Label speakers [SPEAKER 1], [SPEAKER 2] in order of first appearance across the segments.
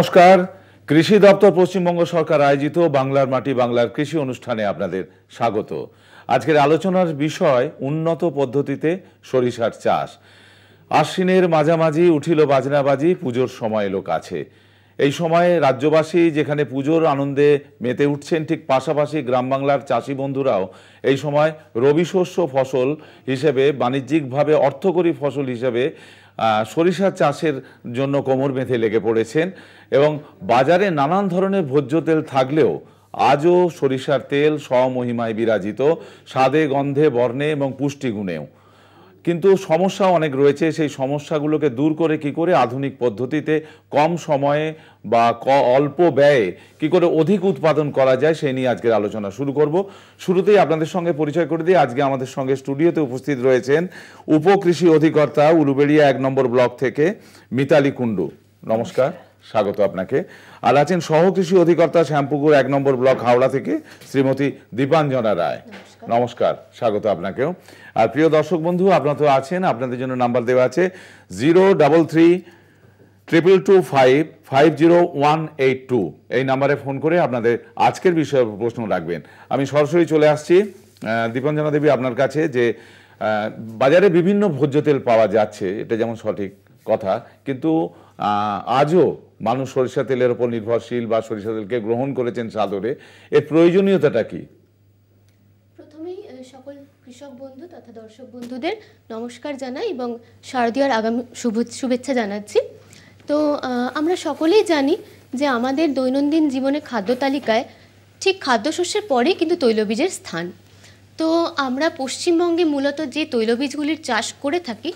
[SPEAKER 1] নমস্কার কৃষি দপ্তর পশ্চিমবঙ্গ সরকার আয়োজিত বাংলার মাটি বাংলার কৃষি অনুষ্ঠানে আপনাদের স্বাগত আজকের আলোচনার বিষয় উন্নত পদ্ধতিতে সরিষার চাষ আশ্বিনের মাঝামাঝি উঠিল বাজনাবাজি পুজোর সময় লোক আছে এই সময়ে রাজ্যবাসী যেখানে পুজোর আনন্দে মেতে উঠছেন ঠিক পাশাপাশি গ্রাম বাংলার চাষি বন্ধুরাও এই সময় রবি শস্য ফসল হিসেবে বাণিজ্যিকভাবে অর্থকরী ফসল হিসেবে সরিষা চাষের জন্য কোমর বেঁধে লেগে পড়েছেন এবং বাজারে নানান ধরনের ভোজ্য তেল থাকলেও আজও সরিষার তেল স্বমহিমায় বিরাজিত স্বাদে গন্ধে বর্ণে এবং পুষ্টিগুণেও কিন্তু সমস্যা অনেক রয়েছে সেই সমস্যাগুলোকে দূর করে কি করে আধুনিক পদ্ধতিতে কম সময়ে বা ক অল্প ব্যয়ে কি করে অধিক উৎপাদন করা যায় সেই নিয়ে আজকের আলোচনা শুরু করব শুরুতেই আপনাদের সঙ্গে পরিচয় করে দিয়ে আজকে আমাদের সঙ্গে স্টুডিওতে উপস্থিত রয়েছেন উপকৃষি অধিকর্তা উলুবেড়িয়া এক নম্বর ব্লক থেকে মিতালি কুণ্ডু নমস্কার স্বাগত আপনাকে আর আছেন সহকৃষি অধিকর্তা শ্যামপুকুর এক নম্বর ব্লক হাওড়া থেকে শ্রীমতী দীপাঞ্জনা রায় নমস্কার স্বাগত আপনাকেও আর প্রিয় দর্শক বন্ধু আপনারা তো আছেন আপনাদের জন্য নাম্বার দেওয়া আছে zero double three triple two five five zero one eight two এই নাম্বারে ফোন করে আপনাদের আজকের বিষয়ে প্রশ্ন রাখবেন আমি সরাসরি চলে আসছি দীপাঞ্জনা দেবী আপনার কাছে যে বাজারে বিভিন্ন ভোজ্য তেল পাওয়া যাচ্ছে এটা যেমন সঠিক কথা কিন্তু আজও মানুষ সরিষা তেলের ওপর নির্ভরশীল বা সরিষা তেলকে গ্রহণ করেছেন সাদরে এর প্রয়োজনীয়তাটা কি
[SPEAKER 2] প্রথমেই সকল কৃষক বন্ধু তথা দর্শক বন্ধুদের নমস্কার জানাই এবং শারদীয়ার আগামী শুভেচ্ছা জানাচ্ছি তো আমরা সকলেই জানি যে আমাদের দৈনন্দিন জীবনে খাদ্য তালিকায় ঠিক খাদ্যশস্যের পরেই কিন্তু তৈলবীজের স্থান তো আমরা পশ্চিমবঙ্গে মূলত যে তৈলবীজগুলির চাষ করে থাকি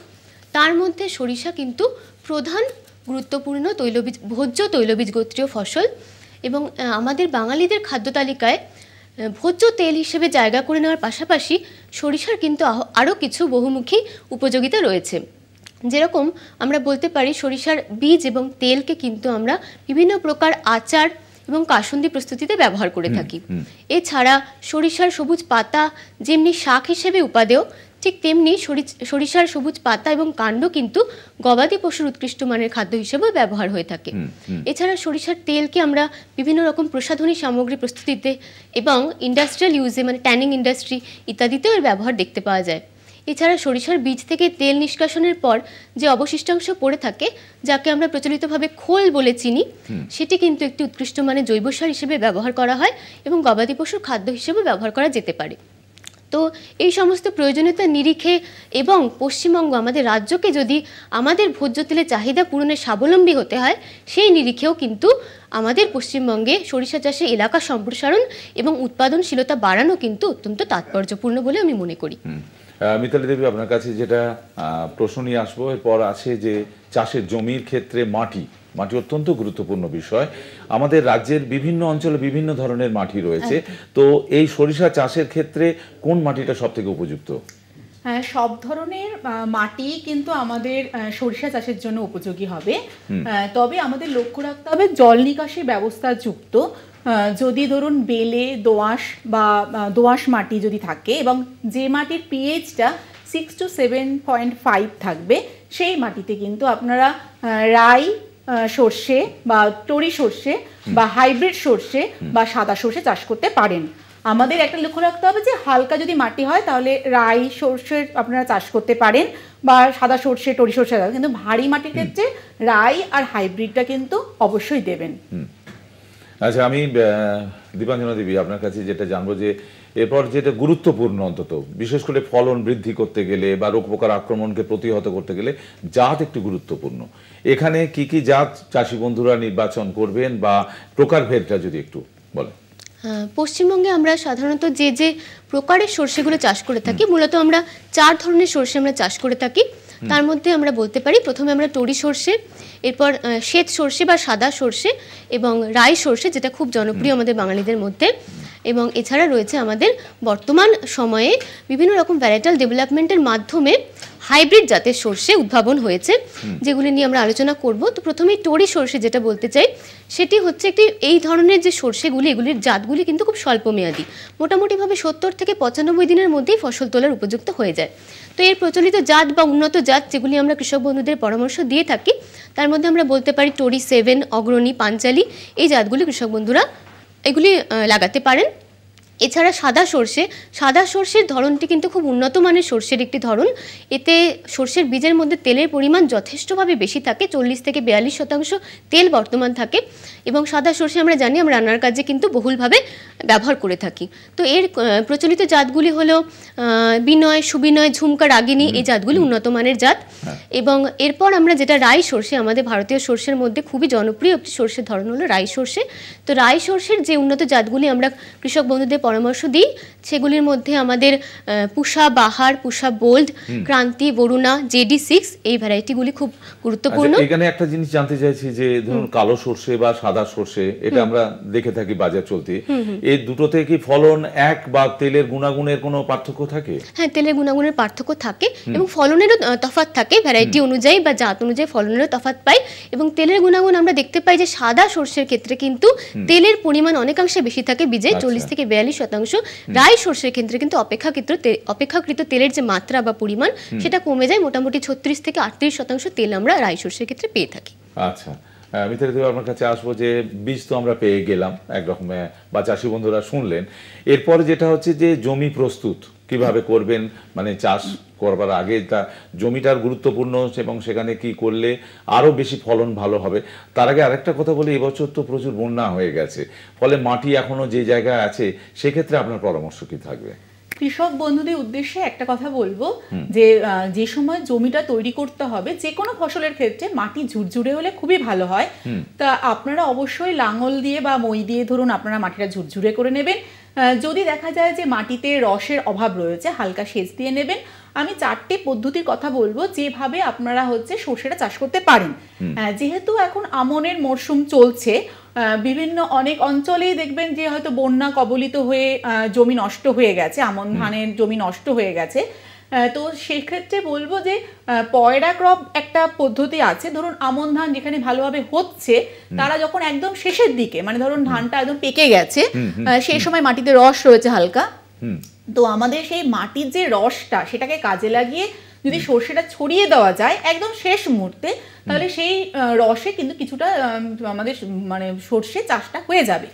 [SPEAKER 2] তার মধ্যে সরিষা কিন্তু প্রধান গুরুত্বপূর্ণ তৈলবীজ ভোজ্য তৈলবীজ গোত্রীয় ফসল এবং আমাদের বাঙালিদের খাদ্য তালিকায় ভোজ্য তেল হিসেবে জায়গা করে নেওয়ার পাশাপাশি সরিষার কিন্তু আরও কিছু বহুমুখী উপযোগিতা রয়েছে যেরকম আমরা বলতে পারি সরিষার বীজ এবং তেলকে কিন্তু আমরা বিভিন্ন প্রকার আচার এবং কাসন্দি প্রস্তুতিতে ব্যবহার করে থাকি এছাড়া সরিষার সবুজ পাতা যেমনি শাক হিসেবে উপাদেয় ঠিক তেমনি সরিষার সবুজ পাতা এবং কাণ্ড কিন্তু গবাদি পশুর উৎকৃষ্ট মানের খাদ্য হিসেবেও ব্যবহার হয়ে থাকে এছাড়া সরিষার তেলকে আমরা বিভিন্ন রকম প্রসাধনী সামগ্রী প্রস্তুতিতে এবং ইন্ডাস্ট্রিয়াল ইউজে মানে ট্যানিং ইন্ডাস্ট্রি ইত্যাদিতেও এর ব্যবহার দেখতে পাওয়া যায় এছাড়া সরিষার বীজ থেকে তেল নিষ্কাশনের পর যে অবশিষ্টাংশ পড়ে থাকে যাকে আমরা প্রচলিতভাবে খোল বলে চিনি সেটি কিন্তু একটি উৎকৃষ্ট মানে জৈব সার হিসেবে ব্যবহার করা হয় এবং গবাদি পশুর খাদ্য হিসেবে ব্যবহার করা যেতে পারে তো এই সমস্ত প্রয়োজনীয়তা নিরিখে এবং পশ্চিমবঙ্গ আমাদের রাজ্যকে যদি আমাদের ভোজ্য তেলের চাহিদা পূরণে স্বাবলম্বী হতে হয় সেই নিরিখেও কিন্তু আমাদের পশ্চিমবঙ্গে সরিষা চাষে এলাকা সম্প্রসারণ এবং উৎপাদনশীলতা বাড়ানো কিন্তু অত্যন্ত তাৎপর্যপূর্ণ বলে আমি মনে করি
[SPEAKER 1] মিতালি দেবী আপনার কাছে যেটা প্রশ্ন নিয়ে আসবো এরপর আছে যে চাষের জমির ক্ষেত্রে মাটি মাটি অত্যন্ত গুরুত্বপূর্ণ বিষয় আমাদের রাজ্যের বিভিন্ন অঞ্চলে বিভিন্ন ধরনের মাটি রয়েছে তো এই সরিষা চাষের ক্ষেত্রে কোন মাটিটা সব থেকে উপযুক্ত
[SPEAKER 3] হ্যাঁ সব ধরনের মাটি কিন্তু আমাদের সরিষা চাষের জন্য উপযোগী হবে তবে আমাদের লক্ষ্য রাখতে হবে জল নিকাশি ব্যবস্থা যুক্ত যদি ধরুন বেলে দোয়াশ বা দোয়াশ মাটি যদি থাকে এবং যে মাটির পিএইচটা six to seven point five থাকবে সেই মাটিতে কিন্তু আপনারা রাই সর্ষে বা টরি সর্ষে বা হাইব্রিড সর্ষে বা সাদা সর্ষে চাষ করতে পারেন আমাদের একটা লক্ষ্য রাখতে হবে যে হালকা যদি মাটি হয় তাহলে রাই সর্ষে আপনারা চাষ করতে পারেন বা সাদা সর্ষে টরি সর্ষে কিন্তু ভারী মাটির ক্ষেত্রে রাই আর হাইব্রিডটা কিন্তু অবশ্যই দেবেন
[SPEAKER 1] আচ্ছা আমি দীপাঞ্জনা দেবী আপনার কাছে যেটা জানবো যে এরপর যেটা গুরুত্বপূর্ণ অন্তত বিশেষ করে ফলন বৃদ্ধি করতে গেলে বা রোগ পোকার আক্রমণকে প্রতিহত করতে গেলে জাত একটু গুরুত্বপূর্ণ এখানে কি কি জাত চাষি বন্ধুরা নির্বাচন করবেন বা প্রকারভেদটা যদি একটু বলে
[SPEAKER 2] পশ্চিমবঙ্গে আমরা সাধারণত যে যে প্রকারের সর্ষেগুলো চাষ করে থাকি মূলত আমরা চার ধরনের সর্ষে আমরা চাষ করে থাকি তার মধ্যে আমরা বলতে পারি প্রথমে আমরা টরি সর্ষে এরপর শ্বেত সর্ষে বা সাদা সর্ষে এবং রাই সর্ষে যেটা খুব জনপ্রিয় আমাদের বাঙালিদের মধ্যে এবং এছাড়া রয়েছে আমাদের বর্তমান সময়ে বিভিন্ন রকম ভ্যারাইটাল ডেভেলপমেন্টের মাধ্যমে হাইব্রিড জাতের সর্ষে উদ্ভাবন হয়েছে যেগুলি নিয়ে আমরা আলোচনা করব তো প্রথমেই টরি সর্ষে যেটা বলতে চাই সেটি হচ্ছে একটি এই ধরনের যে সর্ষেগুলি এগুলির জাতগুলি কিন্তু খুব স্বল্পমেয়াদী মোটামুটিভাবে সত্তর থেকে পঁচানব্বই দিনের মধ্যেই ফসল তোলার উপযুক্ত হয়ে যায় তো এর প্রচলিত জাত বা উন্নত জাত যেগুলি আমরা কৃষক বন্ধুদের পরামর্শ দিয়ে থাকি তার মধ্যে আমরা বলতে পারি টোরি সেভেন অগ্রণী পাঞ্চালি এই জাতগুলি কৃষক বন্ধুরা এগুলি লাগাতে পারেন এছাড়া সাদা সর্ষে সাদা সর্ষের ধরনটি কিন্তু খুব উন্নত মানের সর্ষের একটি ধরন এতে সর্ষের বীজের মধ্যে তেলের পরিমাণ যথেষ্টভাবে বেশি থাকে চল্লিশ থেকে বিয়াল্লিশ শতাংশ তেল বর্তমান থাকে এবং সাদা সর্ষে আমরা জানি আমরা রান্নার কাজে কিন্তু বহুলভাবে ব্যবহার করে থাকি তো এর প্রচলিত জাতগুলি হলো বিনয় সুবিনয় ঝুমকা রাগিনী এই জাতগুলি উন্নত মানের জাত হ্যাঁ। এবং এরপর আমরা যেটা রাই সর্ষে আমাদের ভারতীয় সর্ষের মধ্যে খুবই জনপ্রিয় একটি সর্ষের ধরন হলো রাই সর্ষে তো রাই সর্ষের যে উন্নত জাতগুলি আমরা কৃষক বন্ধুদের পরামর্শ দিই সেগুলির মধ্যে আমাদের Pusa Bahar Pusa bold Kranti Varuna JD six এই ভ্যারাইটিগুলি খুব গুরুত্বপূর্ণ আচ্ছা,
[SPEAKER 1] এখানে একটা জিনিস জানতে চাইছি যে ধরুন কালো সর্ষে বা সাদা সর্ষে এটা আমরা দেখে থাকি বাজার চলতে এই দুটোতে কি ফলন এক বা তেলের গুণাগুণের কোনো পার্থক্য থাকে
[SPEAKER 2] হ্যাঁ তেলের গুণাগুণের পার্থক্য থাকে এবং ফলনেরও তফাত থাকে ভ্যারাইটি অনুযায়ী বা জাত অনুযায়ী ফলনেরও তফাত পাই এবং তেলের গুণাগুণ আমরা দেখতে পাই যে সাদা সর্ষের ক্ষেত্রে কিন্তু তেলের পরিমাণ অনেকাংশে বেশি থাকে বীজে আচ্ছা। চল্লিশ থেকে বিয়াল্লিশ বিয়াল্লিশ শতাংশ রাই সর্ষের ক্ষেত্রে কিন্তু অপেক্ষাকৃত অপেক্ষাকৃত তেলের যে মাত্রা বা পরিমাণ সেটা কমে যায় মোটামুটি ছত্রিশ থেকে আটত্রিশ শতাংশ তেল আমরা রাই সর্ষের ক্ষেত্রে পেয়ে থাকি
[SPEAKER 1] আচ্ছা মিতালি আপনার কাছে আসবো যে বীজ তো আমরা পেয়ে গেলাম একরকম বা চাষি বন্ধুরা শুনলেন এরপর যেটা হচ্ছে যে জমি প্রস্তুত কিভাবে করবেন মানে চাষ করবার আগে তা জমিটার গুরুত্বপূর্ণ এবং সেখানে কি করলে আরও বেশি ফলন ভালো হবে তার আগে আরেকটা কথা বলি এবছর তো প্রচুর বন্যা হয়ে গেছে ফলে মাটি এখনও যে জায়গায় আছে সেক্ষেত্রে আপনার পরামর্শ কি থাকবে
[SPEAKER 3] কৃষক বন্ধুদের উদ্দেশ্যে একটা কথা বলবো যে যে সময় জমিটা তৈরি করতে হবে যে কোনো ফসলের ক্ষেত্রে মাটি ঝুরঝুরে হলে খুবই ভালো হয় তা আপনারা অবশ্যই লাঙল দিয়ে বা মই দিয়ে ধরুন আপনারা মাটিটা ঝুরঝুরে করে নেবেন যদি দেখা যায় যে মাটিতে রসের অভাব রয়েছে হালকা সেচ দিয়ে নেবেন আমি চারটে পদ্ধতির কথা বলবো যেভাবে আপনারা হচ্ছে সর্ষেটা চাষ করতে পারেন যেহেতু এখন আমনের মরশুম চলছে বিভিন্ন অনেক অঞ্চলেই দেখবেন যে হয়তো বন্যা কবলিত হয়ে জমি নষ্ট হয়ে গেছে আমন ধানের জমি নষ্ট হয়ে গেছে তো সেক্ষেত্রে বলবো যে পয়রা ক্রপ একটা পদ্ধতি আছে ধরুন আমন ধান যেখানে ভালোভাবে হচ্ছে তারা যখন একদম শেষের দিকে মানে ধরুন ধানটা একদম পেকে গেছে সেই সময় মাটিতে রস রয়েছে হালকা তো আমাদের সেই মাটির যে রসটা সেটাকে কাজে লাগিয়ে যদি সর্ষেটা ছড়িয়ে দেওয়া যায় একদম শেষ মুহূর্তে তাহলে সেই রসে কিন্তু কিছুটা আমাদের মানে সর্ষে চাষটা হয়ে যাবে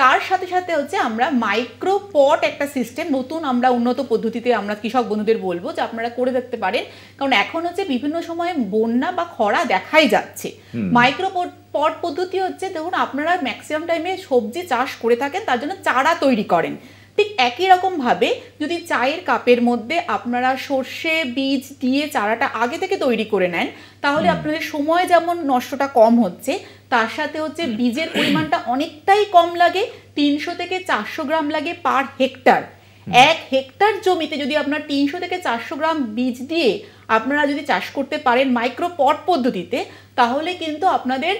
[SPEAKER 3] তার সাথে সাথে হচ্ছে আমরা মাইক্রো পট একটা সিস্টেম নতুন আমরা উন্নত পদ্ধতিতে আমরা কৃষক বন্ধুদের বলবো যে আপনারা করে দেখতে পারেন কারণ এখন হচ্ছে বিভিন্ন সময় বন্যা বা খরা দেখাই যাচ্ছে মাইক্রো পট পদ্ধতি হচ্ছে দেখুন আপনারা ম্যাক্সিমাম টাইমে সবজি চাষ করে থাকেন তার জন্য চারা তৈরি করেন ঠিক একই রকমভাবে যদি চায়ের কাপের মধ্যে আপনারা সর্ষে বীজ দিয়ে চারাটা আগে থেকে তৈরি করে নেন তাহলে আপনাদের সময় যেমন নষ্টটা কম হচ্ছে তার সাথে হচ্ছে বীজের পরিমাণটা অনেকটাই কম লাগে তিনশো থেকে চারশো গ্রাম লাগে পার হেক্টর এক হেক্টর জমিতে যদি আপনার তিনশো থেকে চারশো গ্রাম বীজ দিয়ে আপনারা যদি চাষ করতে পারেন মাইক্রো পট পদ্ধতিতে তাহলে কিন্তু আপনাদের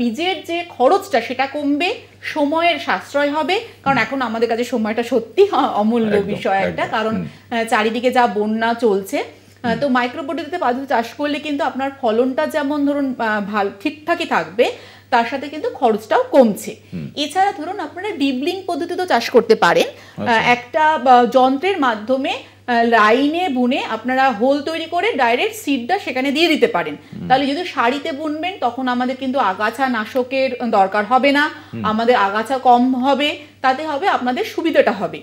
[SPEAKER 3] বীজের যে খরচটা সেটা কমবে সময়ের সাশ্রয় হবে কারণ এখন আমাদের কাছে সময়টা সত্যি অমূল্য বিষয় একটা কারণ চারিদিকে যা বন্যা চলছে তো মাইক্রো পদ্ধতিতে পাঁচ চাষ করলে কিন্তু আপনার ফলনটা যেমন ধরুন ভাল ঠিকঠাকই থাকবে তার সাথে কিন্তু খরচটাও কমছে এছাড়া ধরুন আপনারা ডিবলিং পদ্ধতিতেও চাষ করতে পারেন আচ্ছা। একটা যন্ত্রের মাধ্যমে লাইনে বুনে আপনারা হোল তৈরি করে ডাইরেক্ট সিডটা সেখানে দিয়ে দিতে পারেন তাহলে যদি শাড়িতে বুনবেন তখন আমাদের কিন্তু আগাছা নাশকের দরকার হবে না আমাদের আগাছা কম হবে তাতে হবে আপনাদের সুবিধাটা হবে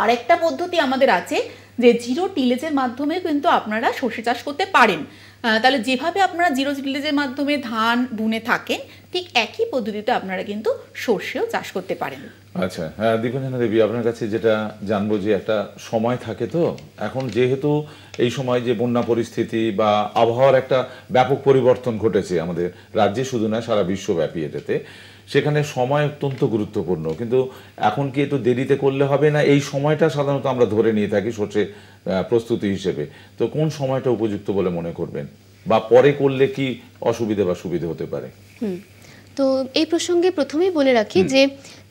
[SPEAKER 3] আর একটা পদ্ধতি আমাদের আছে যে জিরো টিলেজের মাধ্যমে কিন্তু আপনারা সর্ষে চাষ করতে পারেন তাহলে যেভাবে আপনারা জিরো ডিলেজের মাধ্যমে ধান বুনে থাকেন ঠিক একই পদ্ধতিতে আপনারা কিন্তু সর্ষেও চাষ করতে পারেন
[SPEAKER 1] আচ্ছা হ্যাঁ দীপঞ্জনা দেবী আপনার কাছে যেটা জানবো যে একটা সময় থাকে তো এখন যেহেতু এই সময় যে বন্যা পরিস্থিতি বা আবহাওয়ার একটা ব্যাপক পরিবর্তন ঘটেছে আমাদের রাজ্যে শুধু না সারা বিশ্বব্যাপী এটাতে সেখানে সময় অত্যন্ত গুরুত্বপূর্ণ কিন্তু এখন কি একটু দেরিতে করলে হবে না এই সময়টা সাধারণত আমরা ধরে নিয়ে থাকি সর্ষে প্রস্তুতি হিসেবে তো কোন সময়টা উপযুক্ত বলে মনে করবেন বা পরে করলে কি অসুবিধে বা সুবিধে হতে পারে
[SPEAKER 2] তো এই প্রসঙ্গে প্রথমেই বলে রাখি যে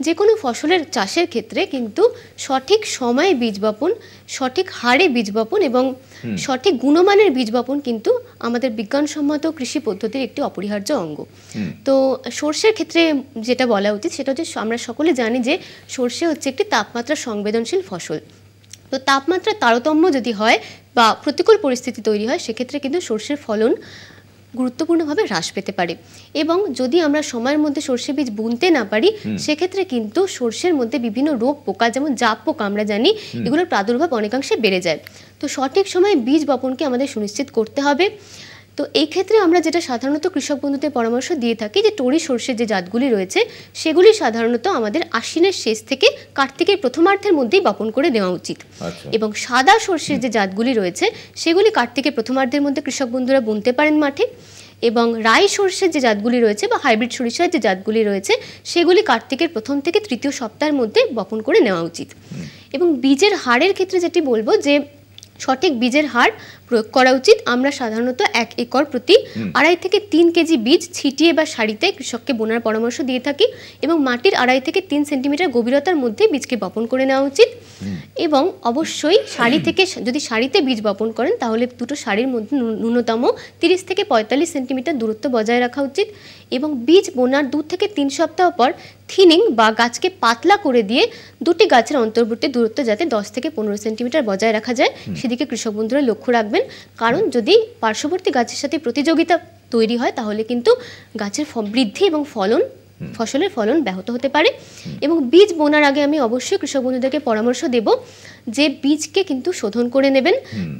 [SPEAKER 2] যে কোনো ফসলের চাষের ক্ষেত্রে কিন্তু সঠিক সময়ে বীজ বপন সঠিক হারে বীজ বপন এবং সঠিক গুণমানের বীজ বপন কিন্তু আমাদের বিজ্ঞানসম্মত কৃষি পদ্ধতির একটি অপরিহার্য অঙ্গ তো সর্ষের ক্ষেত্রে যেটা বলা উচিত সেটা হচ্ছে আমরা সকলে জানি যে সর্ষে হচ্ছে একটি তাপমাত্রা সংবেদনশীল ফসল তো তাপমাত্রা তারতম্য যদি হয় বা প্রতিকূল পরিস্থিতি তৈরি হয় সেক্ষেত্রে কিন্তু সর্ষের ফলন গুরুত্বপূর্ণভাবে হ্রাস পেতে পারে এবং যদি আমরা সময়ের মধ্যে সর্ষে বীজ বুনতে না পারি সেক্ষেত্রে কিন্তু সর্ষের মধ্যে বিভিন্ন রোগ পোকা যেমন জাপ পোকা আমরা জানি এগুলোর প্রাদুর্ভাব অনেকাংশে বেড়ে যায় তো সঠিক সময়ে বীজ বপনকে আমাদের সুনিশ্চিত করতে হবে তো এই ক্ষেত্রে আমরা যেটা সাধারণত কৃষক বন্ধুদের পরামর্শ দিয়ে থাকি যে টরি সর্ষের যে জাতগুলি রয়েছে সেগুলি সাধারণত আমাদের আশ্বিনের শেষ থেকে কার্তিকের প্রথমার্ধের মধ্যেই বপন করে দেওয়া উচিত আচ্ছা। এবং সাদা সর্ষের যে জাতগুলি রয়েছে সেগুলি কার্তিকের প্রথমার্ধের মধ্যে কৃষক বন্ধুরা বুনতে পারেন মাঠে এবং রাই সর্ষের যে জাতগুলি রয়েছে বা হাইব্রিড সরিষার যে জাতগুলি রয়েছে সেগুলি কার্তিকের প্রথম থেকে তৃতীয় সপ্তাহের মধ্যে বপন করে নেওয়া উচিত এবং বীজের হারের ক্ষেত্রে যেটি বলবো যে সঠিক বীজের হার প্রয়োগ করা উচিত আমরা সাধারণত এক একর প্রতি আড়াই থেকে তিন কেজি বীজ ছিটিয়ে বা সারিতে কৃষককে বোনার পরামর্শ দিয়ে থাকি এবং মাটির আড়াই থেকে তিন সেন্টিমিটার গভীরতার মধ্যে বীজকে বপন করে নেওয়া উচিত এবং অবশ্যই সারি থেকে যদি সারিতে বীজ বপন করেন তাহলে দুটো সারির মধ্যে ন্যূনতম তিরিশ থেকে পঁয়তাল্লিশ সেন্টিমিটার দূরত্ব বজায় রাখা উচিত এবং বীজ বোনার দু থেকে তিন সপ্তাহ পর থিনিং বা গাছকে পাতলা করে দিয়ে দুটি গাছের অন্তর্বর্তী দূরত্ব যাতে দশ থেকে পনেরো সেন্টিমিটার বজায় রাখা যায় সেদিকে কৃষক বন্ধুরা লক্ষ্য রাখবেন করবেন কারণ যদি পার্শ্ববর্তী গাছের সাথে প্রতিযোগিতা তৈরি হয় তাহলে কিন্তু গাছের বৃদ্ধি এবং ফলন ফসলের ফলন ব্যাহত হতে পারে এবং বীজ বোনার আগে আমি অবশ্যই কৃষক বন্ধুদেরকে পরামর্শ দেব যে বীজকে কিন্তু শোধন করে নেবেন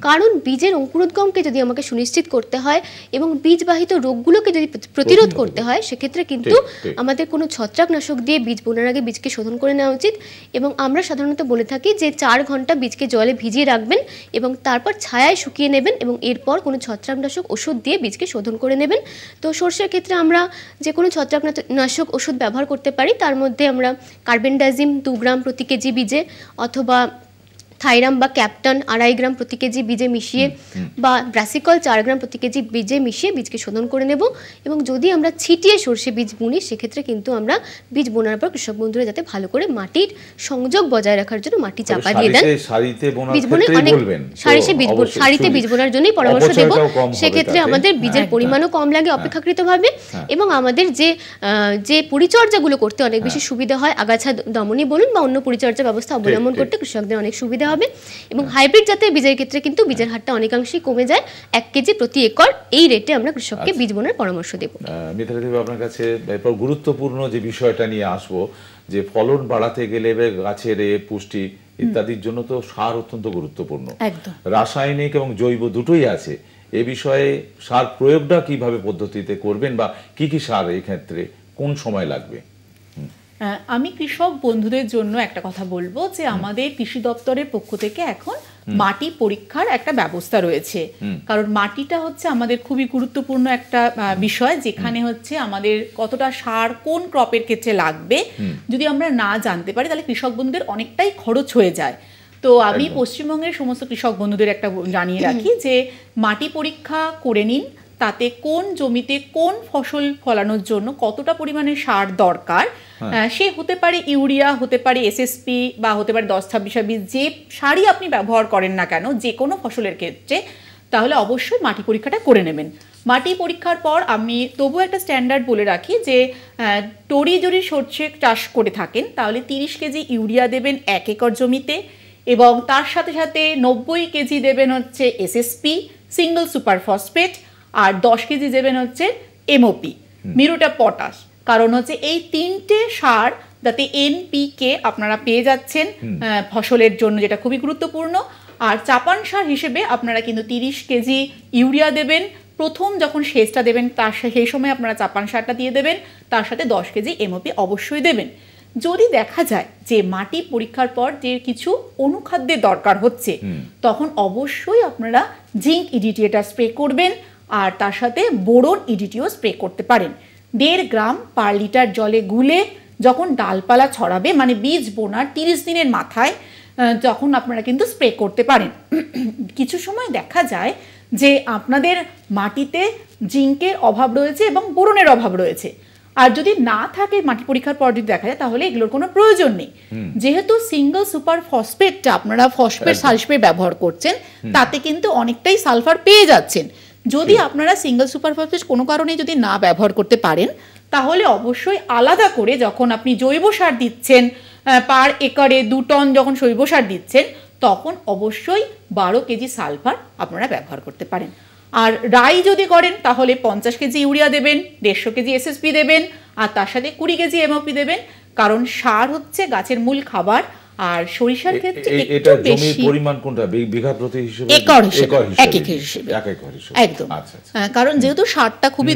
[SPEAKER 2] কারণ বীজের অঙ্কুরোদ্গমকে যদি আমাকে সুনিশ্চিত করতে হয় এবং বীজবাহিত রোগগুলোকে যদি প্রতিরোধ করতে হয় সেক্ষেত্রে কিন্তু আমাদের কোনো ছত্রাকনাশক দিয়ে বীজ বোনার আগে বীজকে শোধন করে নেওয়া উচিত এবং আমরা সাধারণত বলে থাকি যে চার ঘন্টা বীজকে জলে ভিজিয়ে রাখবেন এবং তারপর ছায়ায় শুকিয়ে নেবেন এবং এরপর কোনো ছত্রাকনাশক ওষুধ দিয়ে বীজকে শোধন করে নেবেন তো সর্ষের ক্ষেত্রে আমরা যে কোনো ছত্রাকনাশক ওষুধ ব্যবহার করতে পারি তার মধ্যে আমরা কার্বেন্ডাজিম দু গ্রাম প্রতি কেজি বীজে অথবা থাইরাম বা ক্যাপ্টন আড়াই গ্রাম প্রতি কেজি বীজে মিশিয়ে বা ব্রাসিকল চার গ্রাম প্রতি কেজি বীজে মিশিয়ে বীজকে শোধন করে নেব এবং যদি আমরা ছিটিয়ে সর্ষে বীজ বুনি সেক্ষেত্রে কিন্তু আমরা বীজ বোনার পর কৃষক বন্ধুরা যাতে ভালো করে মাটির সংযোগ বজায় রাখার জন্য মাটি চাপা দিয়ে দেন
[SPEAKER 1] বীজ বনে অনেক সারিতে বীজ সারিতে বীজ
[SPEAKER 2] বোনার জন্যই পরামর্শ দেব সেক্ষেত্রে আমাদের বীজের পরিমাণও কম লাগে হ্যাঁ। অপেক্ষাকৃতভাবে হ্যাঁ। এবং আমাদের যে যে পরিচর্যাগুলো করতে অনেক বেশি হ্যাঁ। সুবিধা হয় আগাছা দমনই বলুন বা অন্য পরিচর্যা ব্যবস্থা অবলম্বন করতে কৃষকদের অনেক সুবিধা হবে এবং হাইব্রিড জাতের বীজের ক্ষেত্রে কিন্তু বীজের হারটা অনেকাংশেই কমে যায় এক কেজি প্রতি একর এই রেটে আমরা কৃষককে আচ্ছা। বীজ বোনার পরামর্শ দেবো
[SPEAKER 1] মিথালি আপনার কাছে এরপর গুরুত্বপূর্ণ যে বিষয়টা নিয়ে আসব যে ফলন বাড়াতে গেলে গাছের এ পুষ্টি ইত্যাদির জন্য তো সার অত্যন্ত গুরুত্বপূর্ণ রাসায়নিক এবং জৈব দুটোই আছে এ বিষয়ে সার প্রয়োগটা কিভাবে পদ্ধতিতে করবেন বা কি কি সার এই ক্ষেত্রে কোন সময় লাগবে
[SPEAKER 3] আমি কৃষক বন্ধুদের জন্য একটা কথা বলবো যে আমাদের কৃষি দপ্তরের পক্ষ থেকে এখন মাটি পরীক্ষার একটা ব্যবস্থা রয়েছে কারণ মাটিটা হচ্ছে আমাদের খুবই গুরুত্বপূর্ণ একটা বিষয় যেখানে হচ্ছে আমাদের কতটা সার কোন ক্রপের ক্ষেত্রে লাগবে যদি আমরা না জানতে পারি তাহলে কৃষক বন্ধুদের অনেকটাই খরচ হয়ে যায় তো আমি পশ্চিমবঙ্গের সমস্ত কৃষক বন্ধুদের একটা জানিয়ে রাখি যে মাটি পরীক্ষা করে নিন তাতে কোন জমিতে কোন ফসল ফলানোর জন্য কতটা পরিমাণে সার দরকার হ্যাঁ। সে হতে পারে ইউরিয়া হতে পারে এসএসপি বা হতে পারে দশ ছাব্বিশ ছাব্বিশ যে সারই আপনি ব্যবহার করেন না কেন যে কোনো ফসলের ক্ষেত্রে তাহলে অবশ্যই মাটি পরীক্ষাটা করে নেবেন মাটি পরীক্ষার পর আমি তবু একটা স্ট্যান্ডার্ড বলে রাখি যে টরি যদি সর্ষে চাষ করে থাকেন তাহলে তিরিশ কেজি ইউরিয়া দেবেন এক একর জমিতে এবং তার সাথে সাথে নব্বই কেজি দেবেন হচ্ছে এসএসপি সিঙ্গল সুপার ফসফেট আর দশ কেজি দেবেন হচ্ছে এমওপি মিরোটা পটাশ কারণ হচ্ছে এই তিনটে সার যাতে এনপিকে আপনারা পেয়ে যাচ্ছেন ফসলের জন্য যেটা খুবই গুরুত্বপূর্ণ আর চাপান সার হিসেবে আপনারা কিন্তু তিরিশ কেজি ইউরিয়া দেবেন প্রথম যখন সেচটা দেবেন তার সেই সময় আপনারা চাপান সারটা দিয়ে দেবেন তার সাথে দশ কেজি এমওপি অবশ্যই দেবেন যদি দেখা যায় যে মাটি পরীক্ষার পর যে কিছু অনুখাদ্যের দরকার হচ্ছে তখন অবশ্যই আপনারা জিঙ্ক ইডিটিটা স্প্রে করবেন আর তার সাথে বোরন ইডিটিও স্প্রে করতে পারেন দেড় গ্রাম পার লিটার জলে গুলে যখন ডালপালা ছড়াবে মানে বীজ বোনার তিরিশ দিনের মাথায় যখন আপনারা কিন্তু স্প্রে করতে পারেন কিছু সময় দেখা যায় যে আপনাদের মাটিতে জিঙ্কের অভাব রয়েছে এবং বোরনের অভাব রয়েছে আর যদি না থাকে মাটি পরীক্ষার পর যদি দেখা যায় তাহলে এগুলোর কোনো প্রয়োজন নেই যেহেতু সিঙ্গল সুপার ফসফেটটা আপনারা ফসফেট সালফেট ব্যবহার করছেন তাতে কিন্তু অনেকটাই সালফার পেয়ে যাচ্ছেন যদি আপনারা সিঙ্গেল সুপার ফসফেট কোনো কারণে যদি না ব্যবহার করতে পারেন তাহলে অবশ্যই আলাদা করে যখন আপনি জৈব সার দিচ্ছেন পার একরে দু টন যখন জৈব সার দিচ্ছেন তখন অবশ্যই বারো কেজি সালফার আপনারা ব্যবহার করতে পারেন আর রাই যদি করেন তাহলে পঞ্চাশ কেজি ইউরিয়া দেবেন দেড়শো কেজি এসএসপি দেবেন আর তার সাথে কুড়ি কেজি এমওপি দেবেন কারণ সার হচ্ছে গাছের মূল খাবার আর সরিষার ক্ষেত্রে একটু বেশি পরিমাণ
[SPEAKER 1] কোনটা বিঘা প্রতি হিসেবে একর হিসেবে এক একর হিসেবে এক একর হিসেবে একদম আচ্ছা, আচ্ছা।
[SPEAKER 3] হ্যাঁ, কারণ যেহেতু সারটা খুবই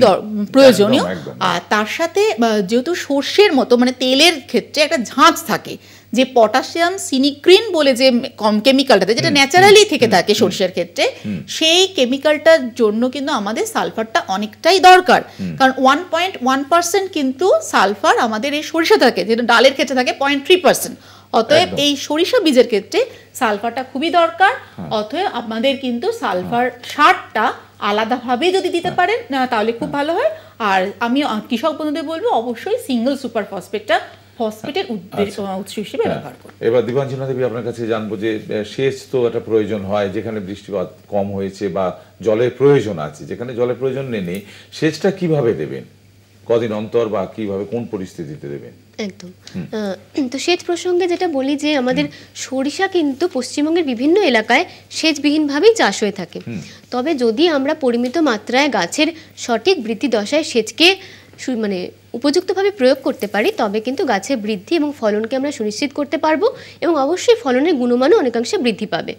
[SPEAKER 3] প্রয়োজনীয় আর তার সাথে যেহেতু সর্ষের মতো মানে তেলের ক্ষেত্রে একটা ঝাঁজ থাকে যে পটাশিয়াম সিনিক্রিন বলে যে কম কেমিক্যালটাতে যেটা ন্যাচারালি থেকে থাকে সরষের ক্ষেত্রে সেই কেমিক্যালটার জন্য কিন্তু আমাদের সালফারটা অনেকটাই দরকার কারণ ওয়ান পয়েন্ট ওয়ান পার্সেন্ট কিন্তু সালফার আমাদের এই সরিষা থাকে যেটা ডালের ক্ষেত্রে থাকে পয়েন্ট থ্রি পার্সেন্ট অতএব এই সরিষা বীজের ক্ষেত্রে সালফারটা খুবই দরকার হ্যাঁ। অতএব আপনাদের কিন্তু হ্যাঁ। সালফার সারটা আলাদাভাবে যদি দিতে হ্যাঁ। পারেন না তাহলে খুব ভালো হয় আর আমি কৃষক বন্ধুদের বলবো অবশ্যই সিঙ্গেল সুপার ফসফেটটা ফসফেটের উৎস হিসেবে ব্যবহার
[SPEAKER 1] এবার দিবাঞ্জনা দেবী আপনার কাছে জানবো যে সেচ তো একটা প্রয়োজন হয় যেখানে বৃষ্টিপাত কম হয়েছে বা জলের প্রয়োজন আছে যেখানে জলের প্রয়োজন নেই সেচটা কিভাবে দেবেন কদিন অন্তর বা কিভাবে কোন পরিস্থিতিতে দেবেন
[SPEAKER 2] একদম তো সেচ প্রসঙ্গে যেটা বলি যে আমাদের সরিষা কিন্তু পশ্চিমবঙ্গের বিভিন্ন এলাকায় সেচবিহীনভাবেই চাষ হয়ে থাকে তবে যদি আমরা পরিমিত মাত্রায় গাছের সঠিক বৃদ্ধি দশায় সেচকে মানে উপযুক্তভাবে প্রয়োগ করতে পারি তবে কিন্তু গাছের বৃদ্ধি এবং ফলনকে আমরা সুনিশ্চিত করতে পারবো এবং অবশ্যই ফলনের গুণমানও অনেকাংশে বৃদ্ধি পাবে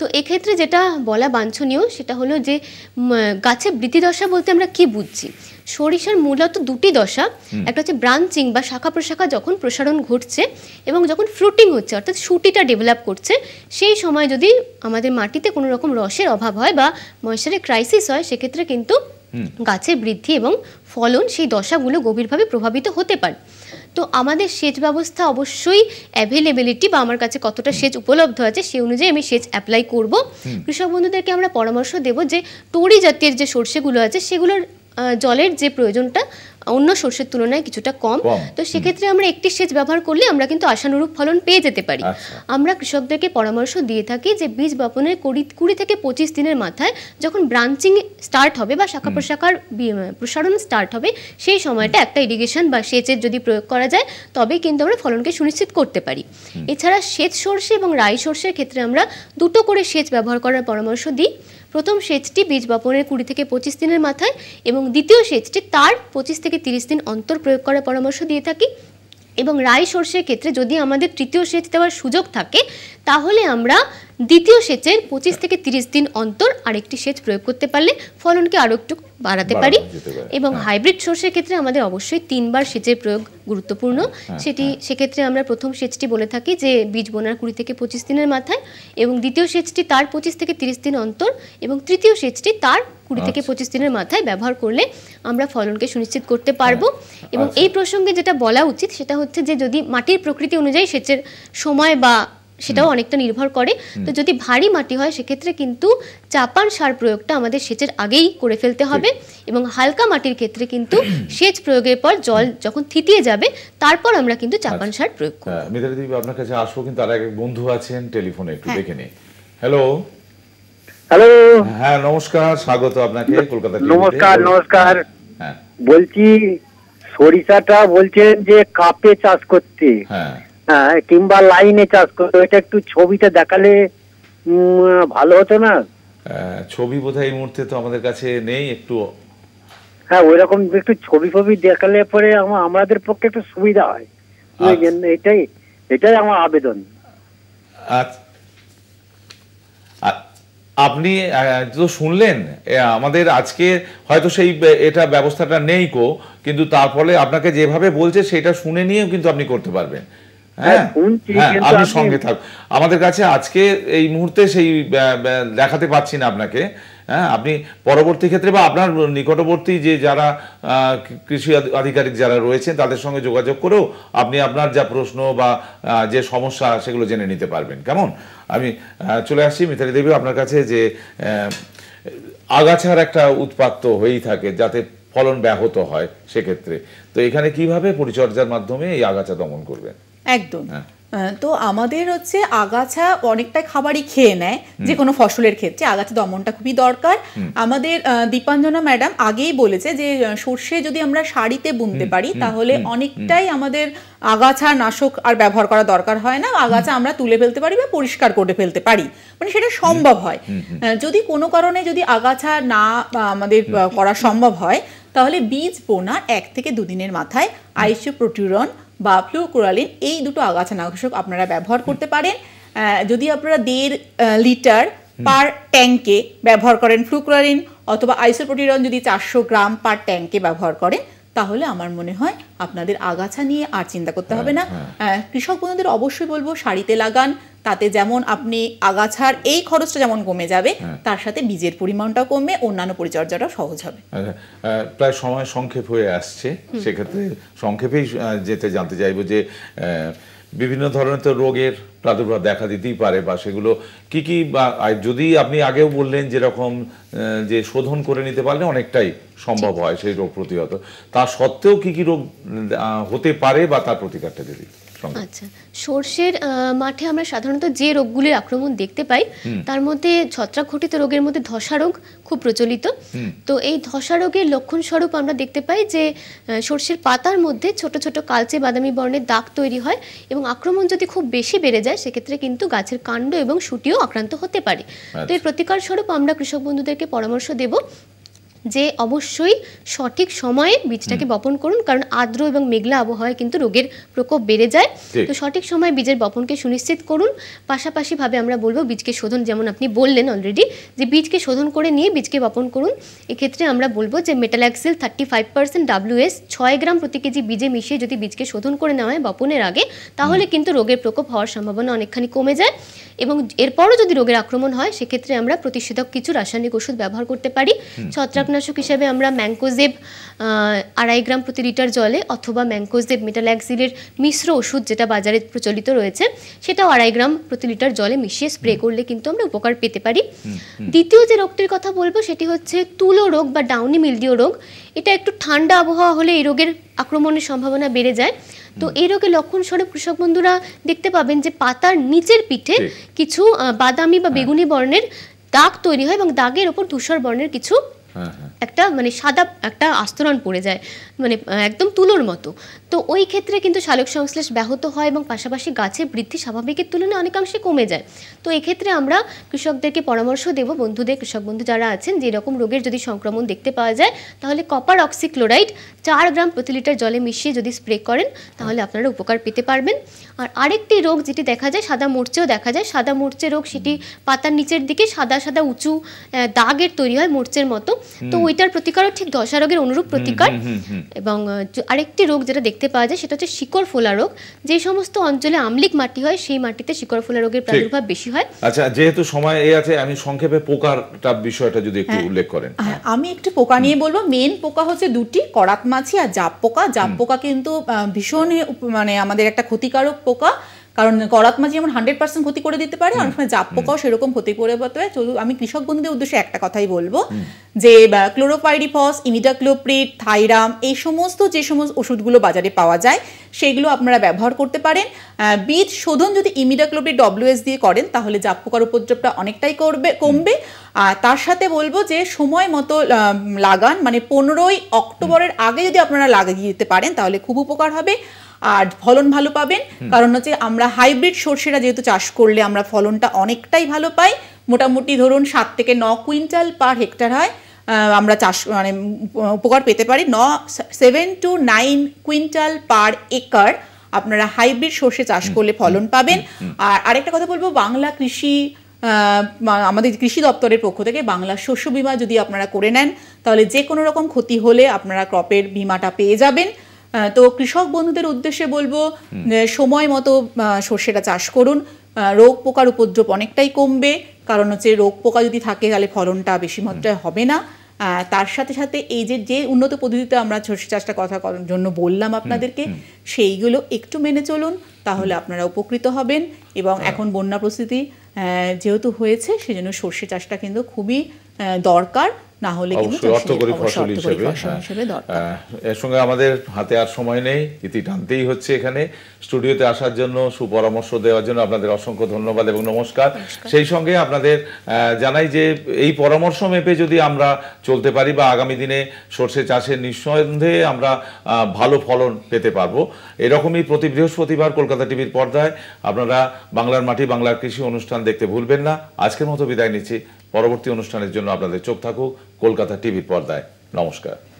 [SPEAKER 2] তো এক্ষেত্রে যেটা বলা বাঞ্ছনীয় সেটা হলো যে গাছে বৃদ্ধি দশা বলতে আমরা কি বুঝছি সরিষার মূলত দুটি দশা একটা হচ্ছে ব্রাঞ্চিং বা শাখা প্রশাখা যখন প্রসারণ ঘটছে এবং যখন ফ্রুটিং হচ্ছে অর্থাৎ সুটিটা ডেভেলপ করছে সেই সময় যদি আমাদের মাটিতে কোনো রকম রসের অভাব হয় বা ময়েশ্চারের ক্রাইসিস হয় সেক্ষেত্রে কিন্তু গাছের বৃদ্ধি এবং ফলন সেই দশাগুলো গভীরভাবে প্রভাবিত হতে পারে তো আমাদের সেচ ব্যবস্থা অবশ্যই অ্যাভেলেবিলিটি বা আমার কাছে কতটা সেচ উপলব্ধ আছে সেই অনুযায়ী আমি সেচ অ্যাপ্লাই করব কৃষক বন্ধুদেরকে আমরা পরামর্শ দেব যে টরি জাতীয় যে সর্ষেগুলো আছে সেগুলোর জলের যে প্রয়োজনটা অন্য সর্ষের তুলনায় কিছুটা কম তো সেক্ষেত্রে আমরা একটি সেচ ব্যবহার করলে আমরা কিন্তু আশানুরূপ ফলন পেয়ে যেতে পারি আচ্ছা। আমরা কৃষকদেরকে পরামর্শ দিয়ে থাকি যে বীজ বপনের কুড়ি কুড়ি থেকে পঁচিশ দিনের মাথায় যখন ব্রাঞ্চিং স্টার্ট হবে বা শাখা প্রশাখার প্রসারণ স্টার্ট হবে সেই সময়টা একটা ইরিগেশন বা সেচের যদি প্রয়োগ করা যায় তবে কিন্তু আমরা ফলনকে সুনিশ্চিত করতে পারি এছাড়া সেচ সর্ষে এবং রাই সর্ষের ক্ষেত্রে আমরা দুটো করে সেচ ব্যবহার করার পরামর্শ দিই প্রথম সেচটি বীজ বপনের কুড়ি থেকে পঁচিশ দিনের মাথায় এবং দ্বিতীয় সেচটি তার পঁচিশ থেকে তিরিশ দিন অন্তর প্রয়োগ করার পরামর্শ দিয়ে থাকি এবং রাই সর্ষের ক্ষেত্রে যদি আমাদের তৃতীয় সেচ দেওয়ার সুযোগ থাকে তাহলে আমরা দ্বিতীয় সেচের পঁচিশ থেকে তিরিশ দিন অন্তর আরেকটি সেচ প্রয়োগ করতে পারলে ফলনকে আরও একটু বাড়াতে পারি এবং হ্যাঁ। হাইব্রিড সর্ষের ক্ষেত্রে আমাদের অবশ্যই তিনবার সেচের প্রয়োগ গুরুত্বপূর্ণ হ্যাঁ, হ্যাঁ। সেটি সেক্ষেত্রে আমরা প্রথম সেচটি বলে থাকি যে বীজ বোনার কুড়ি থেকে পঁচিশ দিনের মাথায় এবং দ্বিতীয় সেচটি তার পঁচিশ থেকে তিরিশ দিন অন্তর এবং তৃতীয় সেচটি তার কুড়ি থেকে আচ্ছা। পঁচিশ দিনের মাথায় ব্যবহার করলে আমরা ফলনকে সুনিশ্চিত করতে পারবো এবং আচ্ছা। এই প্রসঙ্গে যেটা বলা উচিত সেটা হচ্ছে যে যদি মাটির প্রকৃতি অনুযায়ী সেচের সময় বা সেটাও অনেকটা নির্ভর করে তো যদি ভারী মাটি হয় সেক্ষেত্রে কিন্তু চাপান সার প্রয়োগটা আমাদের সেচের আগেই করে ফেলতে হবে এবং হালকা মাটির ক্ষেত্রে কিন্তু সেচ প্রয়োগের পর জল যখন থিতিয়ে যাবে তারপর আমরা কিন্তু আচ্ছা। চাপান সার প্রয়োগ
[SPEAKER 1] করব হ্যাঁ, আপনার কাছে আসবো কিন্তু আর এক বন্ধু আছেন টেলিফোনে একটু হ্যাঁ। দেখে নিই হ্যালো হ্যালো হ্যাঁ নমস্কার স্বাগত আপনাকে কলকাতা নমস্কার নমস্কার হ্যাঁ। বলছি
[SPEAKER 2] সরিষাটা বলছেন যে কাপে চাষ করতে হ্যাঁ হ্যাঁ কিংবা লাইনে চাষ করতো এটা একটু ছবিটা দেখালে ভালো হতো না
[SPEAKER 1] হ্যাঁ, ছবি বোধহয় এই মুহূর্তে তো আমাদের কাছে নেই একটু
[SPEAKER 2] হ্যাঁ ওই রকম একটু ছবি ফবি দেখালে পরে আমাদের পক্ষে একটু সুবিধা হয় আচ্ছা। এটাই এটাই আমার আবেদন
[SPEAKER 1] আচ্ছা। আপনি তো শুনলেন আমাদের আজকে হয়তো সেই এটা ব্যবস্থাটা নেই কো কিন্তু তার ফলে আপনাকে যেভাবে বলছে সেটা শুনে নিয়েও কিন্তু আপনি করতে পারবেন আমি হ্যাঁ,
[SPEAKER 3] হ্যাঁ, হ্যাঁ, সঙ্গে
[SPEAKER 1] থাক আমাদের কাছে আজকে এই মুহূর্তে সেই দেখাতে পাচ্ছি না আপনাকে হ্যাঁ আপনি পরবর্তী ক্ষেত্রে বা আপনার নিকটবর্তী যে যারা কৃষি আধিকারিক যারা রয়েছেন তাদের সঙ্গে যোগাযোগ করেও আপনি আপনার যা প্রশ্ন বা যে সমস্যা সেগুলো জেনে নিতে পারবেন কেমন আমি চলে আসছি মিতালি দেবী আপনার কাছে যে আগাছার একটা উৎপাত হয়েই থাকে যাতে ফলন ব্যাহত হয় সেক্ষেত্রে তো এখানে কিভাবে পরিচর্যার মাধ্যমে এই আগাছা দমন করবেন একদম হ্যাঁ।
[SPEAKER 3] তো আমাদের হচ্ছে আগাছা অনেকটা খাবারই খেয়ে নেয় যে কোনো ফসলের ক্ষেত্রে আগাছা দমনটা খুবই দরকার আমাদের দীপাঞ্জনা ম্যাডাম আগেই বলেছে যে সর্ষে যদি আমরা শাড়িতে বুনতে পারি তাহলে অনেকটাই আমাদের আগাছা নাশক আর ব্যবহার করা দরকার হয় না আগাছা আমরা তুলে ফেলতে পারি বা পরিষ্কার করে ফেলতে পারি মানে সেটা সম্ভব হয় যদি কোনো কারণে যদি আগাছা না আমাদের করা সম্ভব হয় তাহলে বীজ বোনা এক থেকে দুদিনের মাথায় প্রোটিউরন বা ফ্লুক্রোয়ালিন এই দুটো আগাছা নাশক আপনারা ব্যবহার করতে পারেন যদি আপনারা দেড় লিটার পার ট্যাঙ্কে ব্যবহার করেন ফ্লুক্রোয়ালিন অথবা আইসোপ্রোটিরন যদি চারশো গ্রাম পার ট্যাঙ্কে ব্যবহার করেন তাহলে আমার মনে হয় আপনাদের আগাছা নিয়ে আর চিন্তা করতে হ্যাঁ, হবে না হ্যাঁ। কৃষক বন্ধুদের অবশ্যই বলবো শাড়িতে লাগান তাতে যেমন আপনি আগাছার এই খরচটা যেমন কমে যাবে হ্যাঁ। তার সাথে বীজের পরিমাণটা কমে অন্যান্য পরিচর্যাটা সহজ হবে
[SPEAKER 1] আচ্ছা, প্রায় সময় সংক্ষেপ হয়ে আসছে সেক্ষেত্রে সংক্ষেপেই যেতে জানতে চাইব যে বিভিন্ন ধরনের তো রোগের প্রাদুর্ভাব দেখা দিতেই পারে বা সেগুলো কি কি বা যদি আপনি আগেও বললেন যেরকম যে শোধন করে নিতে পারলে অনেকটাই সম্ভব হয় সেই রোগ প্রতিহত তা সত্ত্বেও কি কি রোগ হতে পারে বা তার প্রতিকারটা দিতে
[SPEAKER 2] আচ্ছা সর্ষের মাঠে আমরা সাধারণত যে রোগগুলির আক্রমণ দেখতে পাই তার মধ্যে ছত্রাক ঘটিত রোগের মধ্যে ধসা রোগ খুব প্রচলিত তো এই ধসা রোগের লক্ষণ স্বরূপ আমরা দেখতে পাই যে সর্ষের পাতার মধ্যে ছোট ছোট কালচে বাদামি বর্ণের দাগ তৈরি হয় এবং আক্রমণ যদি খুব বেশি বেড়ে যায় সেক্ষেত্রে কিন্তু গাছের কাণ্ড এবং শুটিও আক্রান্ত হতে পারে তো এর আচ্ছা। প্রতিকার স্বরূপ আমরা কৃষক বন্ধুদেরকে পরামর্শ দেব যে অবশ্যই সঠিক সময়ে বীজটাকে বপন করুন কারণ আর্দ্র এবং মেঘলা আবহাওয়ায় কিন্তু রোগের প্রকোপ বেড়ে যায় তো সঠিক সময়ে বীজের বপনকে সুনিশ্চিত করুন পাশাপাশিভাবে আমরা বলবো বীজকে শোধন যেমন আপনি বললেন অলরেডি যে বীজকে শোধন করে নিয়ে বীজকে বপন করুন এক্ষেত্রে আমরা বলবো যে metalaxyl thirty five percent WS ছয় গ্রাম প্রতি কেজি বীজে মিশিয়ে যদি বীজকে শোধন করে নেওয়া হয় বপনের আগে তাহলে কিন্তু রোগের প্রকোপ হওয়ার সম্ভাবনা অনেকখানি কমে যায় এবং এরপরও যদি রোগের আক্রমণ হয় সেক্ষেত্রে আমরা প্রতিষেধক কিছু রাসায়নিক ওষুধ ব্যবহার করতে পারি ছত্রাক কীটনাশক হিসাবে আমরা ম্যাঙ্কোজেব আড়াই গ্রাম প্রতি লিটার জলে অথবা ম্যাঙ্কোজেব মেটালাক্সিলের মিশ্র ওষুধ যেটা বাজারে প্রচলিত রয়েছে সেটাও আড়াই গ্রাম প্রতি লিটার জলে মিশিয়ে স্প্রে করলে কিন্তু আমরা উপকার পেতে পারি দ্বিতীয় যে রোগটির কথা বলবো সেটি হচ্ছে তুলো রোগ বা ডাউনি মিলডিও রোগ এটা একটু ঠান্ডা আবহাওয়া হলে এই রোগের আক্রমণের সম্ভাবনা বেড়ে যায় তো এই রোগের লক্ষণ স্বরূপ কৃষক বন্ধুরা দেখতে পাবেন যে পাতার নিচের পিঠে কিছু বাদামি বা হ্যাঁ। বেগুনি বর্ণের দাগ তৈরি হয় এবং দাগের ওপর ধূসর বর্ণের কিছু হ্যাঁ, হ্যাঁ। একটা মানে সাদা একটা আস্তরণ পড়ে যায় মানে একদম তুলোর মতো তো ওই ক্ষেত্রে কিন্তু সালোক সংশ্লেষ ব্যাহত হয় এবং পাশাপাশি গাছের বৃদ্ধি স্বাভাবিকের তুলনায় অনেকাংশে কমে যায় তো এক্ষেত্রে আমরা কৃষকদেরকে পরামর্শ দেব বন্ধুদের কৃষক বন্ধু যারা আছেন যেরকম রোগের যদি সংক্রমণ দেখতে পাওয়া যায় তাহলে কপার অক্সিক্লোরাইড চার গ্রাম প্রতি লিটার জলে মিশিয়ে যদি স্প্রে করেন তাহলে আপনারা উপকার পেতে পারবেন আর আরেকটি রোগ যেটি দেখা যায় সাদা মোর্চেও দেখা যায় সাদা মোর্চে রোগ সেটি পাতার নিচের দিকে সাদা সাদা উঁচু দাগের তৈরি হয় মোর্চের মতো তো ওইটার প্রতিকারও ঠিক দশা রোগের অনুরূপ প্রতিকার এবং আরেকটি রোগ যেটা দেখতে পাওয়া যায় সেটা হচ্ছে শিকড় ফোলা রোগ যে সমস্ত অঞ্চলে আমলিক মাটি
[SPEAKER 3] হয় সেই মাটিতে শিকড় ফোলা রোগের প্রাদুর্ভাব বেশি হয়
[SPEAKER 1] আচ্ছা যেহেতু সময় এ আছে আমি সংক্ষেপে পোকার বিষয়টা যদি একটু হ্যাঁ। উল্লেখ করেন
[SPEAKER 3] হ্যাঁ, আমি একটু পোকা নিয়ে বলবো মেন পোকা হচ্ছে দুটি করাতমা মাছি আর জাপ পোকা জাপ পোকা কিন্তু ভীষণই মানে আমাদের একটা ক্ষতিকারক পোকা কারণ করাত মাছ যেমন হান্ড্রেড পার্সেন্ট ক্ষতি করে দিতে পারে অনেক সময় জাপ পোকাও সেরকম ক্ষতি করে পাতে চলুন আমি কৃষক বন্ধুদের উদ্দেশ্যে একটা কথাই বলবো যে ক্লোরোপাইরিফস ইমিডাক্লোপ্রিড থাইরাম এই সমস্ত যে সমস্ত ওষুধগুলো বাজারে পাওয়া যায় সেগুলো আপনারা ব্যবহার করতে পারেন বীজ শোধন যদি ইমিডাক্লোপ্রিড ডব্লিউএস দিয়ে করেন তাহলে জাপ পোকার উপদ্রবটা অনেকটাই করবে কমবে আর তার সাথে বলবো যে সময় মতো লাগান মানে পনেরোই অক্টোবরের আগে যদি আপনারা লাগিয়ে দিতে পারেন তাহলে খুব উপকার হবে আর ফলন ভালো পাবেন কারণ হচ্ছে আমরা হাইব্রিড সর্ষেটা যেহেতু চাষ করলে আমরা ফলনটা অনেকটাই ভালো পাই মোটামুটি ধরুন সাত থেকে ন কুইন্টাল পার হেক্টর হয় আমরা চাষ মানে উপকার পেতে পারি ন seven to nine quintal per acre আপনারা হাইব্রিড সর্ষে চাষ করলে ফলন পাবেন আর আরেকটা কথা বলবো বাংলা কৃষি আমাদের কৃষি দপ্তরের পক্ষ থেকে বাংলা শস্য বিমা যদি আপনারা করে নেন তাহলে যে কোনো রকম ক্ষতি হলে আপনারা ক্রপের বিমাটা পেয়ে যাবেন তো কৃষক বন্ধুদের উদ্দেশ্যে বলবো সময় মতো সর্ষেটা চাষ করুন রোগ পোকার উপদ্রব অনেকটাই কমবে কারণ হচ্ছে রোগ পোকা যদি থাকে তাহলে ফলনটা বেশি মাত্রায় হবে না তার সাথে সাথে এই যে যে উন্নত পদ্ধতিতে আমরা সর্ষে চাষটা কথা জন্য বললাম আপনাদেরকে সেইগুলো একটু মেনে চলুন তাহলে আপনারা উপকৃত হবেন এবং হ্যাঁ। এখন বন্যা প্রস্তুতি যেহেতু হয়েছে সেজন্য সর্ষে চাষটা কিন্তু খুবই দরকার না হলে কিন্তু অর্থকরী ফসল হিসেবে
[SPEAKER 1] হ্যাঁ। এর সঙ্গে আমাদের হাতে আর সময় নেই ইতি টানতেই হচ্ছে এখানে স্টুডিওতে আসার জন্য সুপরামর্শ দেওয়ার জন্য আপনাদের অসংখ্য ধন্যবাদ এবং নমস্কার সেই সঙ্গে আপনাদের জানাই যে এই পরামর্শ মেপে যদি আমরা চলতে পারি বা আগামী দিনে সর্ষে চাষের নিঃসন্দেহে আমরা ভালো ফলন পেতে পারবো এরকমই প্রতি বৃহস্পতিবার কলকাতা টিভির পর্দায় আপনারা বাংলার মাটি বাংলার কৃষি অনুষ্ঠান দেখতে ভুলবেন না আজকের মতো বিদায় নিচ্ছি পরবর্তী অনুষ্ঠানের জন্য আপনাদের চোখ থাকুক কলকাতা টিভির পর্দায় নমস্কার